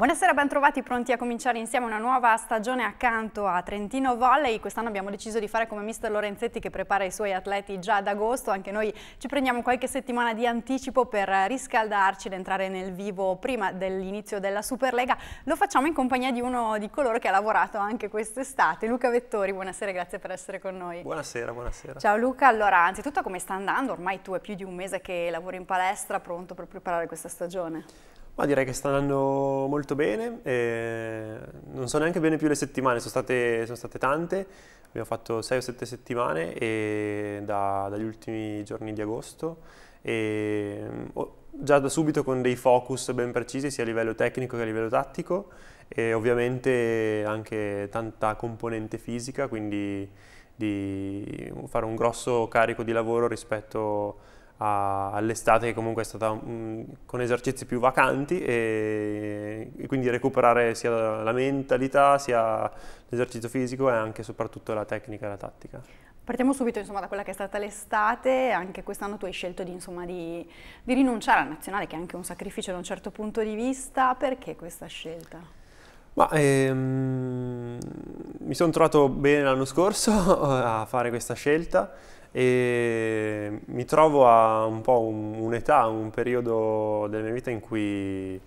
Buonasera, bentrovati, pronti a cominciare insieme una nuova stagione accanto a Trentino Volley. Quest'anno abbiamo deciso di fare come mister Lorenzetti che prepara i suoi atleti già ad agosto. Anche noi ci prendiamo qualche settimana di anticipo per riscaldarci ed entrare nel vivo prima dell'inizio della Superlega. Lo facciamo in compagnia di uno di coloro che ha lavorato anche quest'estate, Luca Vettori. Buonasera, grazie per essere con noi. Buonasera, buonasera. Ciao Luca, allora anzitutto come sta andando? Ormai tu è più di un mese che lavori in palestra, pronto per preparare questa stagione. Ma direi che sta andando molto bene, eh, non so neanche bene più le settimane, sono state, sono state tante, abbiamo fatto 6 o 7 settimane e da, dagli ultimi giorni di agosto e oh, già da subito con dei focus ben precisi sia a livello tecnico che a livello tattico e ovviamente anche tanta componente fisica, quindi di fare un grosso carico di lavoro rispetto a all'estate che comunque è stata mm, con esercizi più vacanti e, e, quindi recuperare sia la mentalità sia l'esercizio fisico e anche soprattutto la tecnica e la tattica. Partiamo subito insomma, da quella che è stata l'estate, anche quest'anno tu hai scelto di, insomma, di, di rinunciare alla nazionale che è anche un sacrificio da un certo punto di vista, perché questa scelta? Ma, ehm, mi sono trovato bene l'anno scorso a fare questa scelta e mi trovo a un po' un'età, un periodo della mia vita in cui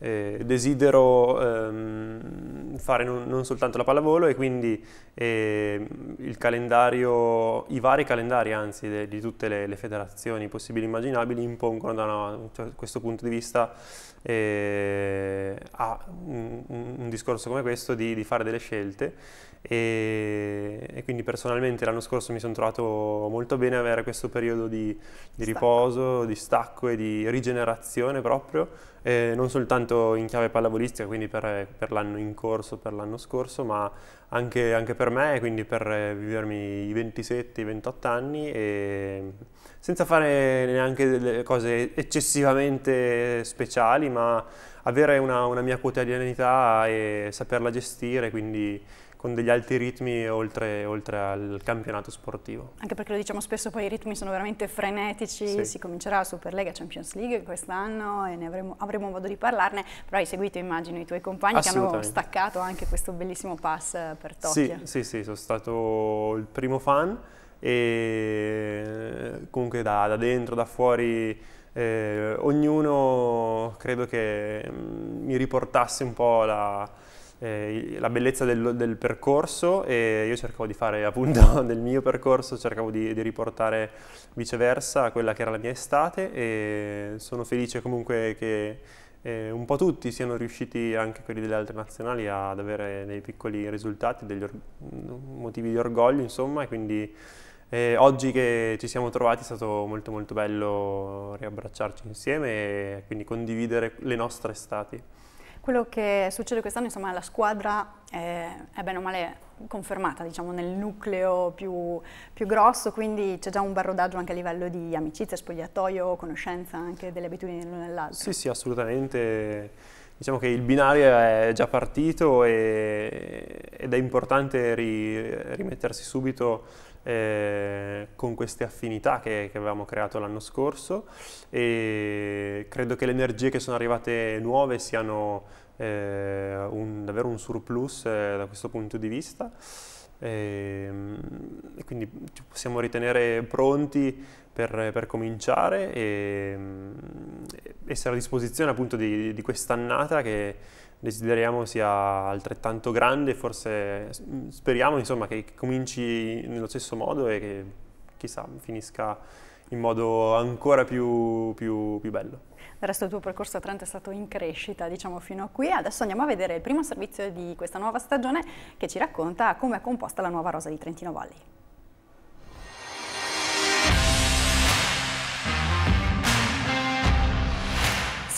eh, desidero ehm, fare non, non, soltanto la pallavolo e quindi eh, il calendario, i vari calendari anzi de, di tutte le, le, federazioni possibili e immaginabili impongono da una, cioè, questo punto di vista eh, a un, un, discorso come questo di, di fare delle scelte e, e quindi personalmente l'anno scorso mi sono trovato molto bene avere questo periodo di, di riposo, di stacco e di rigenerazione proprio, eh, non soltanto in chiave pallavolistica, quindi per, per l'anno in corso, per l'anno scorso, ma anche, anche per me, quindi per eh, vivermi i 27, i 28 anni e senza fare neanche delle cose eccessivamente speciali, ma avere una, una mia quotidianità e saperla gestire, quindi con degli alti ritmi oltre, oltre, al campionato sportivo. Anche perché lo diciamo spesso, poi i ritmi sono veramente frenetici, sì. si comincerà la Superlega Champions League quest'anno e ne avremo, avremo, modo di parlarne, però hai seguito immagino i tuoi compagni che hanno staccato anche questo bellissimo pass eh, per Tokyo. Sì, sì, sì, sono stato il primo fan e comunque da, da dentro, da fuori... Eh, ognuno credo che mm, mi riportasse un po' la, eh, la bellezza del, del, percorso e io cercavo di fare appunto del mio percorso, cercavo di, di, riportare viceversa quella che era la mia estate e sono felice comunque che eh, un po' tutti siano riusciti, anche quelli delle altre nazionali, ad avere dei piccoli risultati, degli motivi di orgoglio insomma e quindi eh, oggi che ci siamo trovati è stato molto molto bello riabbracciarci insieme e quindi condividere le nostre estati. Quello che succede quest'anno, insomma, la squadra è, è bene o male confermata diciamo, nel nucleo più, più grosso, quindi c'è già un barrodaggio anche a livello di amicizia, spogliatoio, conoscenza anche delle abitudini l'uno nell'altro. Sì, sì, assolutamente. Diciamo che il binario è già partito e, ed è importante ri, rimettersi subito eh, con queste affinità che, che avevamo creato l'anno scorso e credo che le energie che sono arrivate nuove siano eh, un, davvero un surplus eh, da questo punto di vista. E, ehm, e quindi ci possiamo ritenere pronti per, per cominciare e, mm, essere a disposizione appunto di, di quest'annata che, desideriamo sia altrettanto grande, forse speriamo insomma, che cominci nello stesso modo e che chissà finisca in modo ancora più, più, più bello. Del resto il tuo percorso a Trento è stato in crescita, diciamo, fino a qui. Adesso andiamo a vedere il primo servizio di questa nuova stagione che ci racconta come è composta la nuova rosa di Trentino Valley.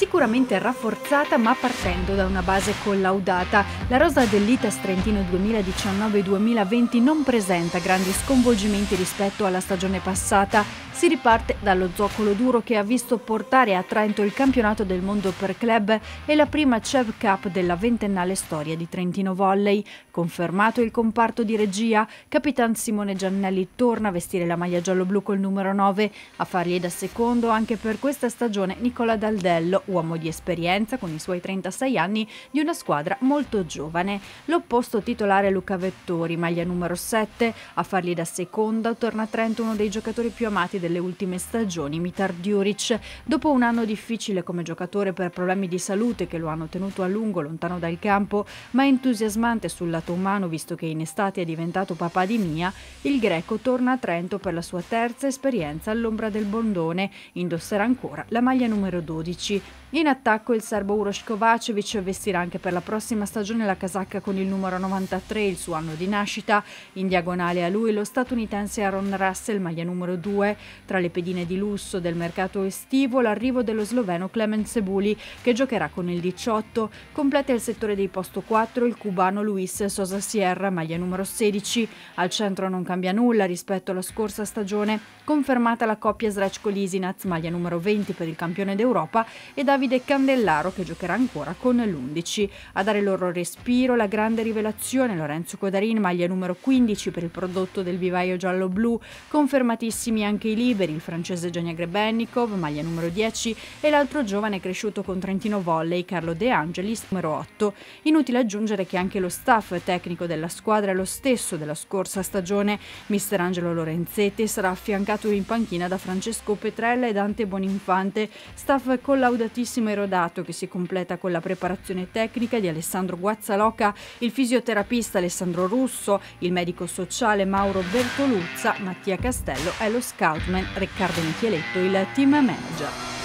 sicuramente rafforzata ma partendo da una base collaudata. La rosa dell'Itas Trentino 2019-2020 non presenta grandi sconvolgimenti rispetto alla stagione passata. Si riparte dallo zoccolo duro che ha visto portare a Trento il campionato del mondo per club e la prima Chev Cup della ventennale storia di Trentino Volley. Confermato il comparto di regia, capitan Simone Giannelli torna a vestire la maglia giallo-blu col numero 9. A fargli da secondo anche per questa stagione Nicola Daldello, uomo di esperienza con i suoi 36 anni di una squadra molto giovane. L'opposto titolare Luca Vettori, maglia numero 7, a fargli da seconda torna a Trento uno dei giocatori più amati delle ultime stagioni, Mitar Djuric. Dopo un anno difficile come giocatore per problemi di salute che lo hanno tenuto a lungo lontano dal campo, ma entusiasmante sul lato umano visto che in estate è diventato papà di Mia, il greco torna a Trento per la sua terza esperienza all'ombra del Bondone. Indosserà ancora la maglia numero 12. In attacco il serbo Uroš Kovacevic vestirà anche per la prossima stagione la casacca con il numero 93, il suo anno di nascita. In diagonale a lui lo statunitense Aaron Russell, maglia numero 2. Tra le pedine di lusso del mercato estivo l'arrivo dello sloveno Clement Sebuli che giocherà con il 18. Completa il settore dei posto 4 il cubano Luis Sosa Sierra, maglia numero 16. Al centro non cambia nulla rispetto alla scorsa stagione, confermata la coppia Srečko Lisinaz, maglia numero 20 per il campione d'Europa e da Davide Candellaro che giocherà ancora con l'11. A dare loro respiro la grande rivelazione Lorenzo Codarin, maglia numero 15 per il prodotto del vivaio giallo-blu, confermatissimi anche i liberi, il francese Gianni Grebennikov, maglia numero 10, e l'altro giovane cresciuto con Trentino Volley, Carlo De Angelis, numero 8. Inutile aggiungere che anche lo staff tecnico della squadra è lo stesso della scorsa stagione, mister Angelo Lorenzetti sarà affiancato in panchina da Francesco Petrella e Dante Boninfante, staff collaudatissimo grandissimo erodato che si completa con la preparazione tecnica di Alessandro Guazzaloca, il fisioterapista Alessandro Russo, il medico sociale Mauro Bertoluzza, Mattia Castello e lo scoutman Riccardo Micheletto, il team manager.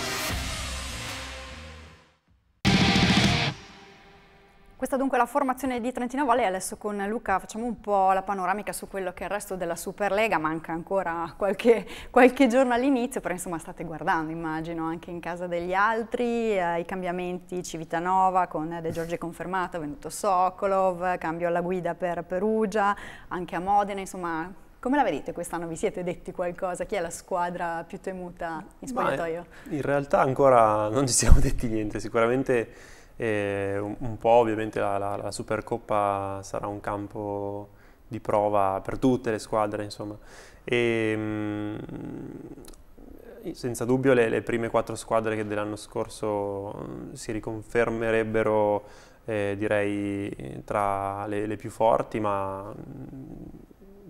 Questa dunque è la formazione di Trentino Valle e adesso con Luca facciamo un po' la panoramica su quello che è il resto della Superlega, manca ancora qualche, qualche giorno all'inizio, però insomma state guardando immagino anche in casa degli altri eh, i cambiamenti Civitanova con De Giorgi confermato, venuto Sokolov, cambio alla guida per Perugia, anche a Modena, insomma come la vedete quest'anno? Vi siete detti qualcosa? Chi è la squadra più temuta in spogliatoio? in realtà ancora non ci siamo detti niente, sicuramente e un, un po' ovviamente la, la, la, Supercoppa sarà un campo di prova per tutte le squadre, insomma. E, mh, mm, senza dubbio le, le, prime quattro squadre dell'anno scorso mm, si riconfermerebbero, eh, direi, tra le, le, più forti, ma mm,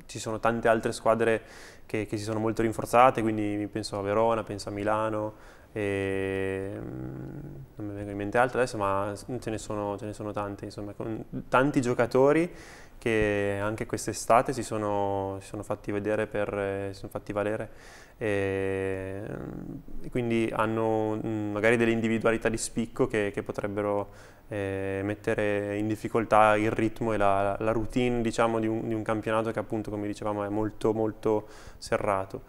ci sono tante altre squadre che, che si sono molto rinforzate, quindi penso a Verona, penso a Milano, e mm, non mi vengono in mente altro adesso, ma mm, ce ne sono, ce ne sono tante, insomma, con tanti giocatori che anche quest'estate si sono, si sono fatti vedere, per, eh, si sono fatti valere, e, mm, quindi hanno magari delle individualità di spicco che, che potrebbero eh, mettere in difficoltà il ritmo e la, la routine diciamo, di, un, di un campionato che appunto, come dicevamo, è molto molto serrato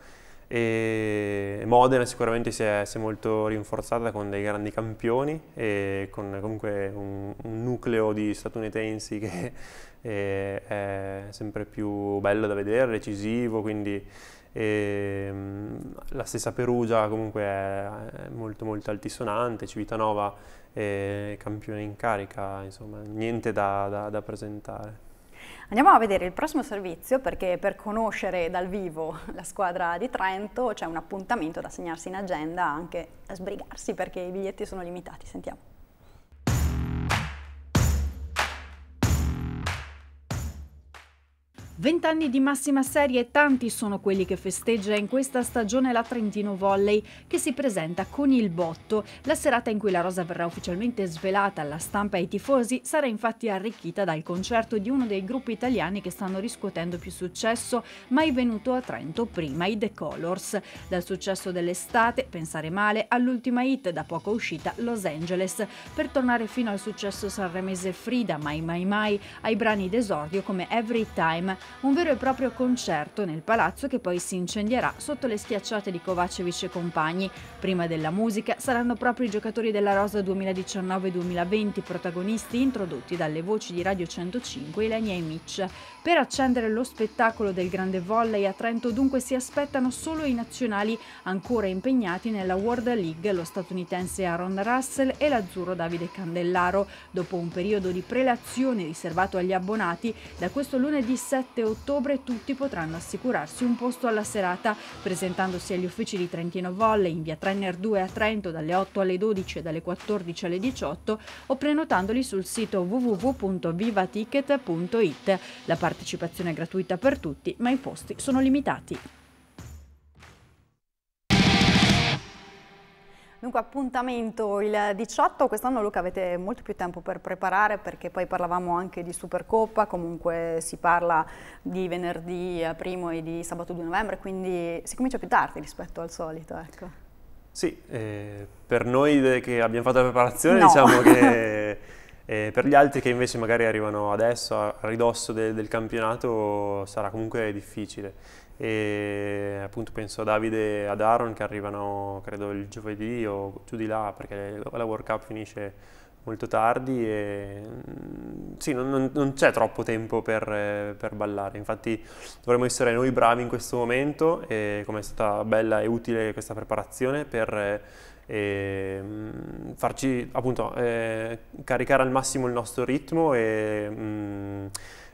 e Modena sicuramente si è, si è, molto rinforzata con dei grandi campioni e con comunque un, un nucleo di statunitensi che è, eh, è sempre più bello da vedere, decisivo, quindi e, ehm, la stessa Perugia comunque è molto molto altisonante, Civitanova è eh, campione in carica, insomma niente da, da, da presentare. Andiamo a vedere il prossimo servizio perché per conoscere dal vivo la squadra di Trento c'è un appuntamento da segnarsi in agenda anche a sbrigarsi perché i biglietti sono limitati. Sentiamo. Vent'anni di massima serie e tanti sono quelli che festeggia in questa stagione la Trentino Volley che si presenta con il botto. La serata in cui la rosa verrà ufficialmente svelata alla stampa e ai tifosi sarà infatti arricchita dal concerto di uno dei gruppi italiani che stanno riscuotendo più successo mai venuto a Trento prima, i The Colors. Dal successo dell'estate, pensare male, all'ultima hit da poco uscita Los Angeles, per tornare fino al successo sanremese Frida, Mai Mai Mai, ai brani d'esordio come Every Time un vero e proprio concerto nel palazzo che poi si incendierà sotto le schiacciate di Kovacevic e compagni. Prima della musica saranno proprio i giocatori della Rosa 2019-2020 protagonisti introdotti dalle voci di Radio 105 Ilenia e Mitch. Per accendere lo spettacolo del grande volley a Trento dunque si aspettano solo i nazionali ancora impegnati nella World League, lo statunitense Aaron Russell e l'azzurro Davide Candellaro. Dopo un periodo di prelazione riservato agli abbonati, da questo lunedì 7 7 ottobre tutti potranno assicurarsi un posto alla serata presentandosi agli uffici di Trentino Volle in via Trenner 2 a Trento dalle 8 alle 12 e dalle 14 alle 18 o prenotandoli sul sito www.vivaticket.it. La partecipazione è gratuita per tutti ma i posti sono limitati. Dunque appuntamento il 18, quest'anno Luca avete molto più tempo per preparare perché poi parlavamo anche di Supercoppa, comunque si parla di venerdì eh, primo e di sabato 2 novembre, quindi si comincia più tardi rispetto al solito. Ecco. Sì, eh, per noi che abbiamo fatto la preparazione no. diciamo che eh, per gli altri che invece magari arrivano adesso a ridosso de del campionato sarà comunque difficile e appunto penso a Davide e ad Aaron che arrivano credo il giovedì o giù di là perché la World Cup finisce molto tardi e mm, sì, non, non c'è troppo tempo per, per, ballare, infatti dovremmo essere noi bravi in questo momento e come è stata bella e utile questa preparazione per eh, farci appunto eh, caricare al massimo il nostro ritmo e mh, mm,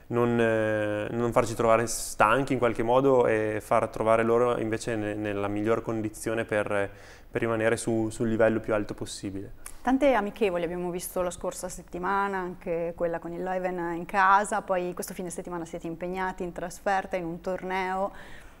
non, eh, non, farci trovare stanchi in qualche modo e far trovare loro invece ne, nella miglior condizione per, per rimanere su, sul livello più alto possibile. Tante amichevoli abbiamo visto la scorsa settimana, anche quella con il Leuven in casa, poi questo fine settimana siete impegnati in trasferta, in un torneo,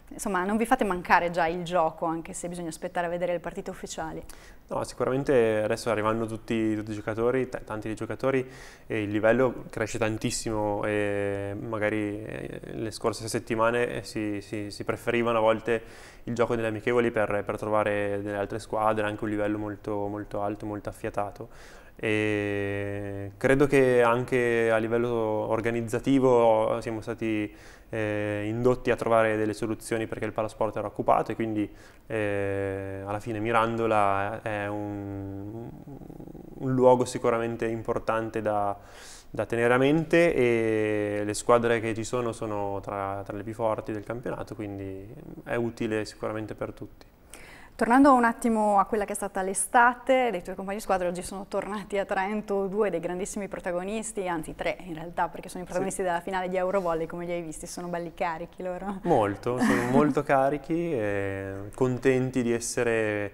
insomma, non vi fate mancare già il gioco, anche se bisogna aspettare a vedere le partite ufficiali? No, sicuramente adesso arrivano tutti, tutti i giocatori, tanti dei giocatori, e eh, il livello cresce tantissimo e magari eh, le scorse settimane eh, si, si, si, preferivano a volte il gioco delle amichevoli per, per trovare delle altre squadre, anche un livello molto, molto alto, molto affiatato e credo che anche a livello organizzativo siamo stati eh, indotti a trovare delle soluzioni perché il palasport era occupato e quindi eh, alla fine Mirandola è un, un luogo sicuramente importante da, da, tenere a mente e le squadre che ci sono sono tra, tra le più forti del campionato, quindi è utile sicuramente per tutti. Tornando un attimo a quella che è stata l'estate, dei tuoi compagni di squadra oggi sono tornati a Trento due dei grandissimi protagonisti, anzi tre in realtà, perché sono i protagonisti sì. della finale di Eurovolley, come li hai visti, sono belli carichi loro. Molto, sono molto carichi e eh, contenti di essere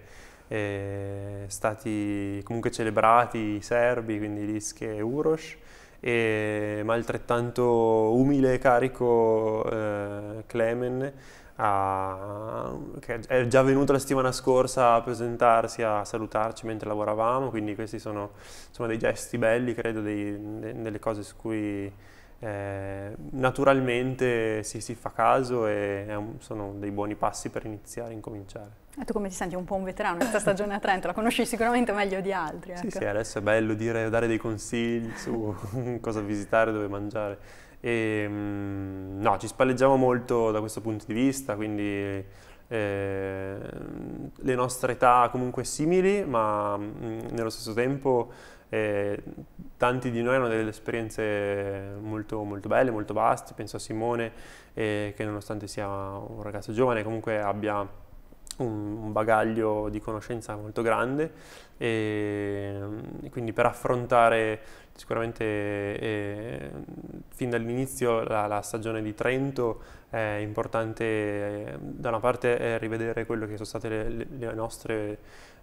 eh, stati comunque celebrati i serbi, quindi Liske e Uros, e, ma altrettanto umile e carico eh, Clemen, uh, che è già venuto la settimana scorsa a presentarsi, a salutarci mentre lavoravamo, quindi questi sono insomma, dei gesti belli, credo, dei, de, delle cose su cui eh, naturalmente si, si, fa caso e un, sono dei buoni passi per iniziare e incominciare. E eh, tu come ti senti? Un po' un veterano in questa stagione a Trento, la conosci sicuramente meglio di altri. Ecco. Sì, sì, adesso è bello dire, dare dei consigli su cosa visitare, dove mangiare. E, ehm, no, ci spalleggiamo molto da questo punto di vista, quindi eh, le nostre età comunque simili, ma mh, nello stesso tempo eh, tanti di noi hanno delle esperienze molto, molto belle, molto vaste. Penso a Simone, eh, che nonostante sia un ragazzo giovane, comunque abbia un, un bagaglio di conoscenza molto grande e, mm, e quindi per affrontare sicuramente eh, fin dall'inizio la, la, stagione di Trento è importante eh, da una parte eh, rivedere quelle che sono state le, le nostre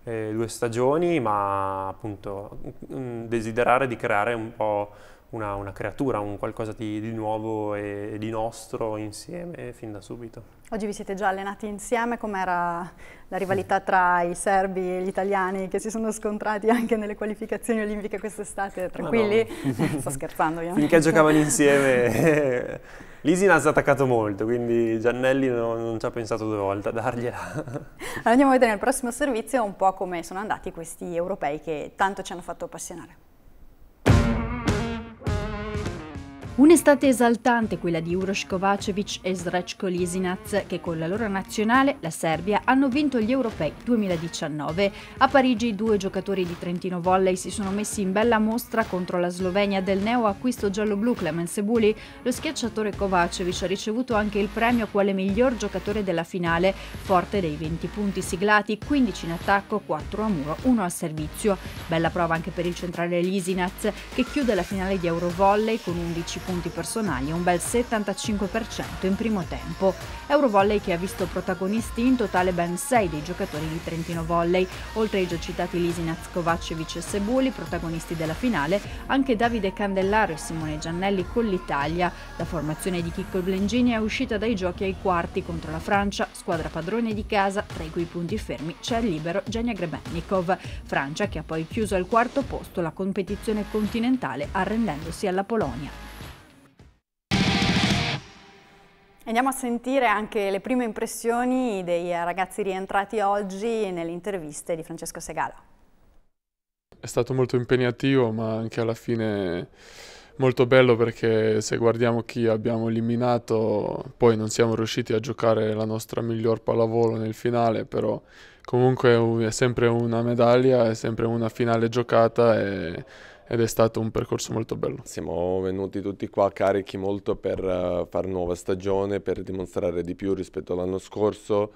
eh, due stagioni ma appunto mh, mm, desiderare di creare un po' una, una creatura, un qualcosa di, di nuovo e, di nostro insieme fin da subito. Oggi vi siete già allenati insieme, com'era la rivalità tra i serbi e gli italiani che si sono scontrati anche nelle qualificazioni olimpiche quest'estate? Ah, Tranquilli? No. Sto scherzando ovviamente. Finché giocavano insieme L'Isinas ha attaccato molto, quindi Giannelli non, non ci ha pensato due volte a dargliela. Allora andiamo a vedere nel prossimo servizio un po' come sono andati questi europei che tanto ci hanno fatto appassionare. Un'estate esaltante quella di Uroš Kovacevic e Zrečko Lisinac che con la loro nazionale, la Serbia, hanno vinto gli Europei 2019. A Parigi i due giocatori di Trentino Volley si sono messi in bella mostra contro la Slovenia del neo acquisto giallo-blu Clemens Sebuli. Lo schiacciatore Kovacevic ha ricevuto anche il premio quale miglior giocatore della finale, forte dei 20 punti siglati, 15 in attacco, 4 a muro, 1 a servizio. Bella prova anche per il centrale Lisinac che chiude la finale di Eurovolley con 11 punti punti personali e un bel 75% in primo tempo. Eurovolley che ha visto protagonisti in totale ben 6 dei giocatori di Trentino Volley, oltre ai già citati Lisinac Kovacevic e Sebuli, protagonisti della finale, anche Davide Candellaro e Simone Giannelli con l'Italia. La formazione di Kiko Blengini è uscita dai giochi ai quarti contro la Francia, squadra padrone di casa, tra i cui punti fermi c'è il libero Genia Grebennikov, Francia che ha poi chiuso al quarto posto la competizione continentale arrendendosi alla Polonia. Andiamo a sentire anche le prime impressioni dei ragazzi rientrati oggi nelle interviste di Francesco Segala. È stato molto impegnativo ma anche alla fine molto bello perché se guardiamo chi abbiamo eliminato poi non siamo riusciti a giocare la nostra miglior pallavolo nel finale però comunque è sempre una medaglia, è sempre una finale giocata e ed è stato un percorso molto bello. Siamo venuti tutti qua carichi molto per eh, fare nuova stagione, per dimostrare di più rispetto all'anno scorso.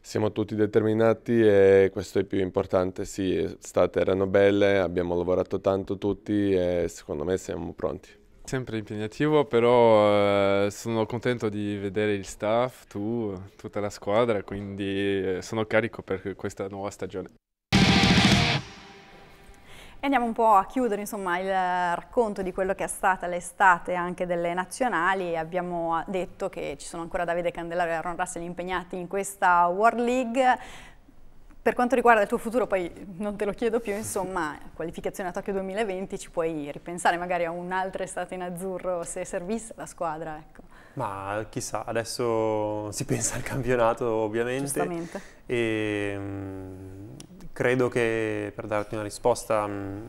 Siamo tutti determinati e questo è più importante. Sì, estate erano belle, abbiamo lavorato tanto tutti e secondo me siamo pronti. Sempre impegnativo, però eh, sono contento di vedere il staff, tu, tutta la squadra, quindi eh, sono carico per questa nuova stagione. E andiamo un po' a chiudere insomma, il racconto di quello che è stata l'estate anche delle nazionali. Abbiamo detto che ci sono ancora Davide Candelaro e Aaron Russell impegnati in questa World League. Per quanto riguarda il tuo futuro, poi non te lo chiedo più, insomma, qualificazione a Tokyo 2020, ci puoi ripensare magari a un'altra estate in azzurro se servisse la squadra, ecco. Ma chissà, adesso si pensa al campionato ovviamente. Giustamente. E, credo che per darti una risposta mh, mm,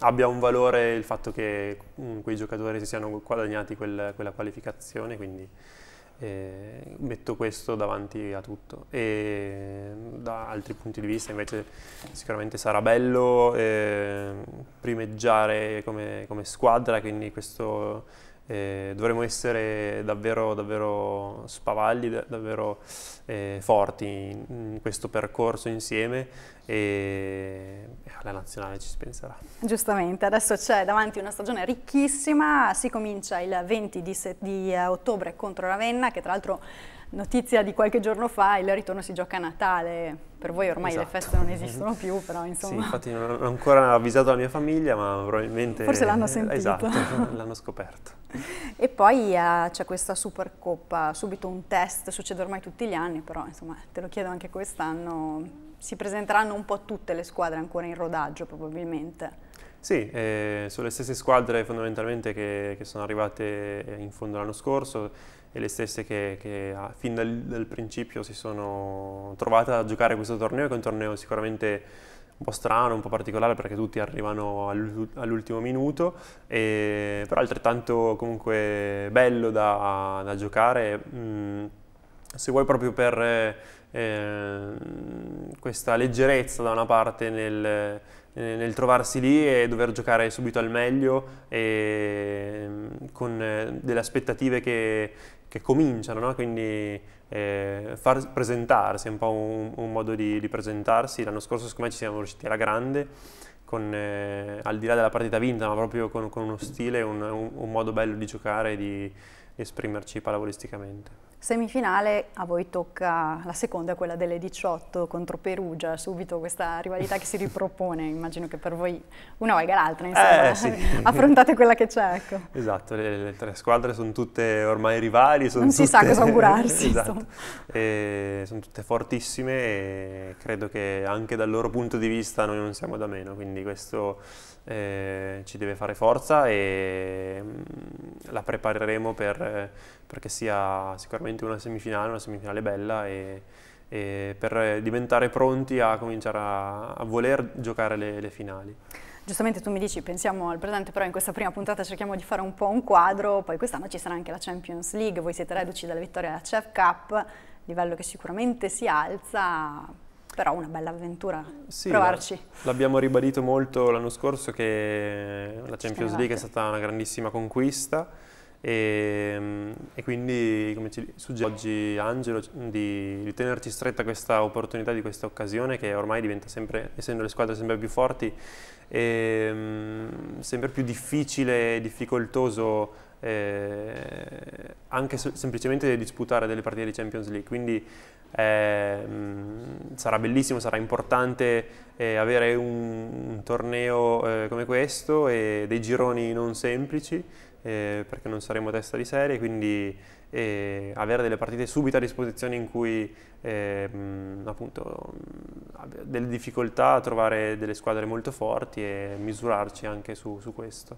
abbia un valore il fatto che mh, mm, quei giocatori si siano guadagnati quel, quella qualificazione, quindi eh, metto questo davanti a tutto. E mm, da altri punti di vista invece sicuramente sarà bello eh, primeggiare come, come squadra, quindi questo eh, dovremmo essere davvero, davvero spavagli, davvero eh, forti in, in, questo percorso insieme e la nazionale ci penserà. Giustamente, adesso c'è davanti una stagione ricchissima, si comincia il 20 di, di eh, ottobre contro Ravenna che tra l'altro notizia di qualche giorno fa il ritorno si gioca a Natale per voi ormai esatto. le feste non esatto. esistono più, però insomma... Sì, infatti non ho ancora avvisato la mia famiglia, ma probabilmente... Forse l'hanno sentito. Esatto, l'hanno scoperto. E poi eh, c'è questa Supercoppa, subito un test, succede ormai tutti gli anni, però insomma te lo chiedo anche quest'anno, si presenteranno un po' tutte le squadre ancora in rodaggio probabilmente. Sì, eh, sono le stesse squadre fondamentalmente che, che sono arrivate in fondo l'anno scorso, e le stesse che, che ah, fin dal, dal, principio si sono trovate a giocare questo torneo, che è un torneo sicuramente un po' strano, un po' particolare perché tutti arrivano all'ultimo minuto, e, però altrettanto comunque bello da, da giocare. Mh, mm, se vuoi proprio per eh, questa leggerezza da una parte nel, nel, trovarsi lì e dover giocare subito al meglio e mm, con delle aspettative che, che cominciano, no? quindi eh, far presentarsi è un po' un, un modo di, di presentarsi. L'anno scorso secondo me ci siamo riusciti alla grande, con, eh, al di là della partita vinta, ma proprio con, con uno stile, un, un, un, modo bello di giocare, di, esprimerci palavolisticamente. Semifinale, a voi tocca la seconda, quella delle 18 contro Perugia, subito questa rivalità che si ripropone, immagino che per voi una valga l'altra, insomma, eh, sì. affrontate quella che c'è. Ecco. Esatto, le, le, tre squadre sono tutte ormai rivali. non tutte, si sa cosa augurarsi. esatto. sono tutte fortissime e credo che anche dal loro punto di vista noi non siamo da meno, quindi questo eh, ci deve fare forza e mh, mm, la prepareremo per, perché sia sicuramente una semifinale, una semifinale bella e, e per diventare pronti a cominciare a, a voler giocare le, le finali. Giustamente tu mi dici, pensiamo al presente, però in questa prima puntata cerchiamo di fare un po' un quadro, poi quest'anno ci sarà anche la Champions League, voi siete reduci dalla vittoria della CEF Cup, livello che sicuramente si alza, però una bella avventura sì, provarci. L'abbiamo ribadito molto l'anno scorso che la Champions League è stata una grandissima conquista e, ehm, e quindi come ci suggerisce oggi Angelo di, di, tenerci stretta questa opportunità di questa occasione che ormai diventa sempre, essendo le squadre sempre più forti, è, ehm, sempre più difficile e difficoltoso eh, anche semplicemente disputare delle partite di Champions League. Quindi eh, sarà bellissimo, sarà importante eh, avere un, un torneo eh, come questo e dei gironi non semplici eh, perché non saremo testa di serie, quindi eh, avere delle partite subito a disposizione in cui eh, mm, appunto mm, delle difficoltà a trovare delle squadre molto forti e misurarci anche su, su questo.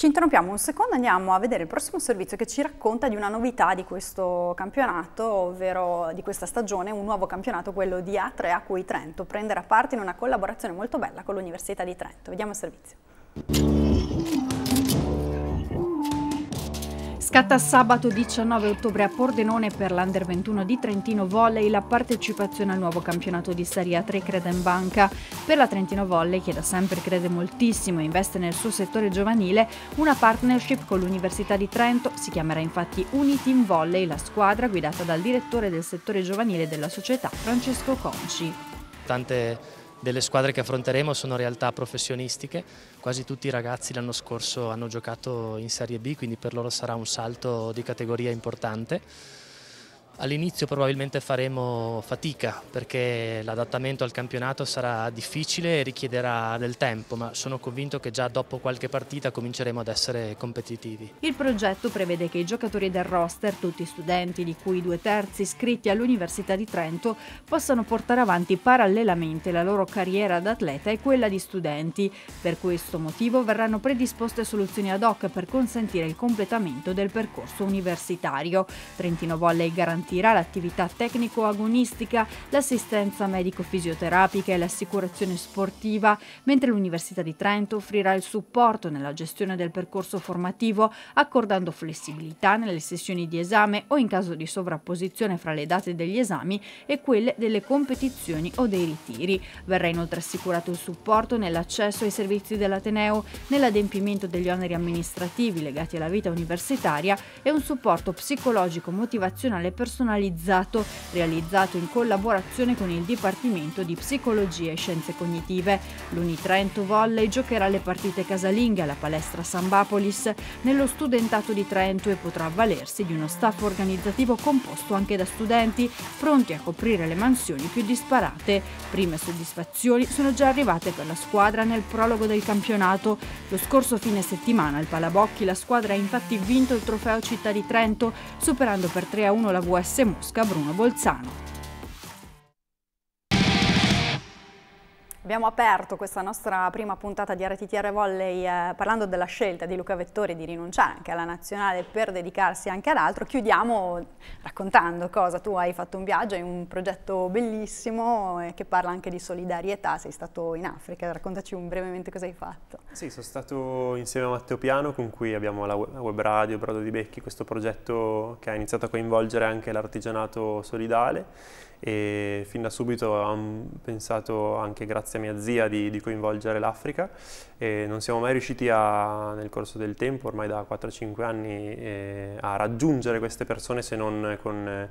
Ci interrompiamo un secondo, andiamo a vedere il prossimo servizio che ci racconta di una novità di questo campionato, ovvero di questa stagione, un nuovo campionato, quello di A3 a cui Trento prenderà parte in una collaborazione molto bella con l'Università di Trento. Vediamo il servizio. Scatta sabato 19 ottobre a Pordenone per l'Under 21 di Trentino Volley la partecipazione al nuovo campionato di Serie A3 Crede in Banca. Per la Trentino Volley, che da sempre crede moltissimo e investe nel suo settore giovanile, una partnership con l'Università di Trento si chiamerà infatti Uniteam Volley, la squadra guidata dal direttore del settore giovanile della società Francesco Conci. Tante delle squadre che affronteremo sono realtà professionistiche, quasi tutti i ragazzi l'anno scorso hanno giocato in Serie B, quindi per loro sarà un salto di categoria importante All'inizio probabilmente faremo fatica perché l'adattamento al campionato sarà difficile e richiederà del tempo, ma sono convinto che già dopo qualche partita cominceremo ad essere competitivi. Il progetto prevede che i giocatori del roster, tutti studenti di cui due terzi iscritti all'Università di Trento, possano portare avanti parallelamente la loro carriera d'atleta e quella di studenti. Per questo motivo verranno predisposte soluzioni ad hoc per consentire il completamento del percorso universitario. Trentino Volley garantì consentirà l'attività tecnico-agonistica, l'assistenza medico-fisioterapica e l'assicurazione sportiva, mentre l'Università di Trento offrirà il supporto nella gestione del percorso formativo, accordando flessibilità nelle sessioni di esame o in caso di sovrapposizione fra le date degli esami e quelle delle competizioni o dei ritiri. Verrà inoltre assicurato il supporto nell'accesso ai servizi dell'Ateneo, nell'adempimento degli oneri amministrativi legati alla vita universitaria e un supporto psicologico motivazionale per personalizzato realizzato in collaborazione con il Dipartimento di Psicologia e Scienze Cognitive. L'Unitrento Volley giocherà le partite casalinghe alla palestra Sambapolis nello studentato di Trento e potrà avvalersi di uno staff organizzativo composto anche da studenti pronti a coprire le mansioni più disparate. Prime soddisfazioni sono già arrivate per la squadra nel prologo del campionato. Lo scorso fine settimana al Palabocchi la squadra ha infatti vinto il trofeo Città di Trento superando per 3 a 1 la VS S Mosca Bruno Bolzano. Abbiamo aperto questa nostra prima puntata di RTTR Volley eh, parlando della scelta di Luca Vettori di rinunciare anche alla nazionale per dedicarsi anche all'altro. Chiudiamo raccontando cosa tu hai fatto un viaggio, hai un progetto bellissimo eh, che parla anche di solidarietà, sei stato in Africa, raccontaci un brevemente cosa hai fatto. Sì, sono stato insieme a Matteo Piano con cui abbiamo la web, la web radio Brodo di Becchi, questo progetto che ha iniziato a coinvolgere anche l'artigianato solidale e fin da subito ho pensato anche grazie a mia zia di, di coinvolgere l'Africa e non siamo mai riusciti a, nel corso del tempo, ormai da 4-5 anni, eh, a raggiungere queste persone se non con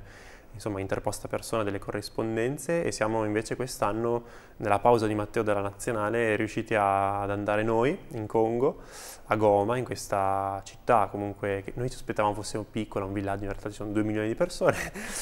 insomma, interposta persona delle corrispondenze e siamo invece quest'anno nella pausa di Matteo della Nazionale riusciti a, ad andare noi in Congo, a Goma, in questa città comunque che noi ci aspettavamo fosse piccola, un villaggio, in realtà ci sono due milioni di persone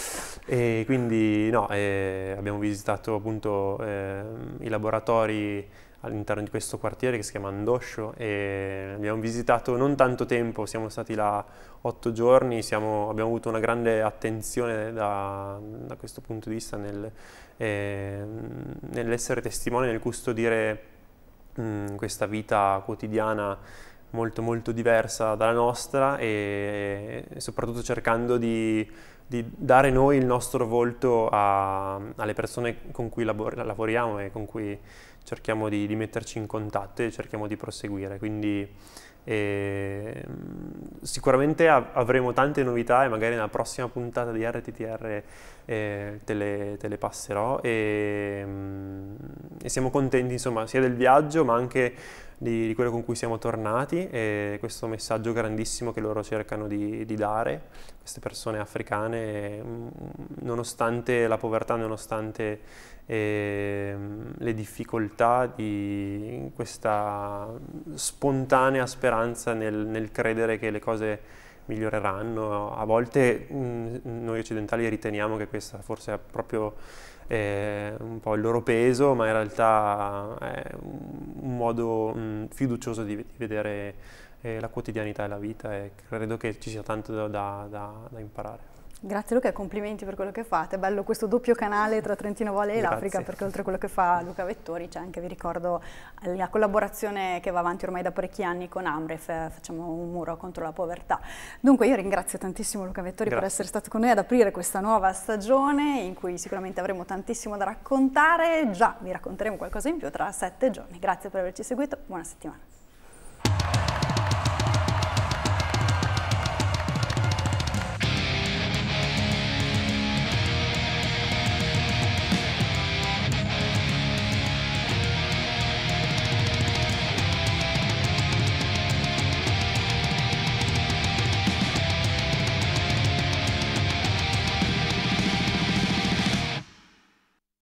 e quindi no, eh, abbiamo visitato appunto eh, i laboratori all'interno di questo quartiere che si chiama Andoscio e abbiamo visitato non tanto tempo, siamo stati là otto giorni, siamo, abbiamo avuto una grande attenzione da, da questo punto di vista nel, eh, nell'essere testimoni, nel custodire mh, questa vita quotidiana molto molto diversa dalla nostra e, e soprattutto cercando di di dare noi il nostro volto a, alle persone con cui labor- lavoriamo e con cui cerchiamo di, di metterci in contatto e cerchiamo di proseguire. Quindi e ehm, sicuramente avremo tante novità e magari nella prossima puntata di RTTR eh, te, le, te, le, passerò e, ehm, e siamo contenti insomma sia del viaggio ma anche di, di, quello con cui siamo tornati e questo messaggio grandissimo che loro cercano di, di dare, queste persone africane, mm, nonostante la povertà, nonostante eh, le difficoltà di questa spontanea speranza nel, nel credere che le cose miglioreranno. A volte mh, mm, noi occidentali riteniamo che questa forse è proprio eh, un po' il loro peso, ma in realtà è un modo mh, mm, fiducioso di, di vedere eh, la quotidianità e la vita e credo che ci sia tanto da, da, da imparare. Grazie Luca complimenti per quello che fate, è bello questo doppio canale tra Trentino Vale e l'Africa perché oltre a quello che fa Luca Vettori c'è anche, vi ricordo, la collaborazione che va avanti ormai da parecchi anni con Amref, eh, facciamo un muro contro la povertà. Dunque io ringrazio tantissimo Luca Vettori Grazie. per essere stato con noi ad aprire questa nuova stagione in cui sicuramente avremo tantissimo da raccontare, già vi racconteremo qualcosa in più tra sette giorni. Grazie per averci seguito, buona settimana.